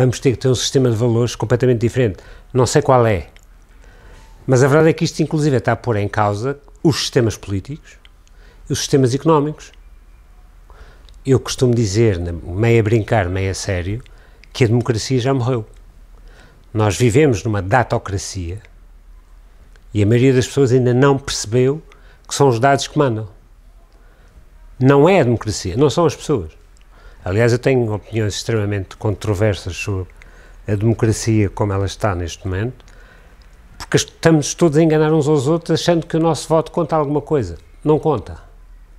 vamos ter que ter um sistema de valores completamente diferente. Não sei qual é. Mas a verdade é que isto, inclusive, está a pôr em causa os sistemas políticos e os sistemas económicos. Eu costumo dizer, meio a brincar, meio a sério, que a democracia já morreu. Nós vivemos numa datocracia e a maioria das pessoas ainda não percebeu que são os dados que mandam. Não é a democracia, não são as pessoas. Aliás, eu tenho opiniões extremamente controversas sobre a democracia como ela está neste momento, porque estamos todos a enganar uns aos outros achando que o nosso voto conta alguma coisa. Não conta.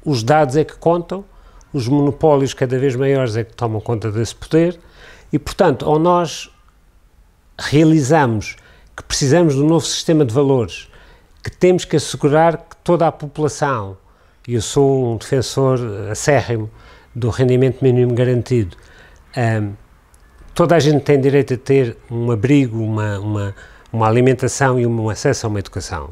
Os dados é que contam, os monopólios cada vez maiores é que tomam conta desse poder e, portanto, ou nós realizamos que precisamos de um novo sistema de valores, que temos que assegurar que toda a população, e eu sou um defensor acérrimo do rendimento mínimo garantido, um, toda a gente tem direito a ter um abrigo, uma, uma, uma alimentação e um acesso a uma educação.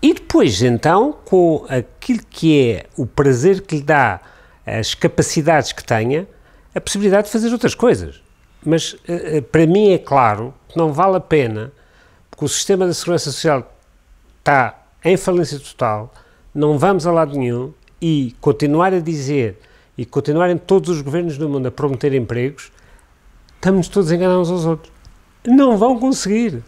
E depois, então, com aquilo que é o prazer que lhe dá, as capacidades que tenha, a possibilidade de fazer outras coisas. Mas eh, eh, para mim é claro que não vale a pena, porque o sistema da segurança social está em falência total, não vamos a lado nenhum, e continuar a dizer e continuarem todos os governos do mundo a prometer empregos, estamos todos enganados uns aos outros. Não vão conseguir.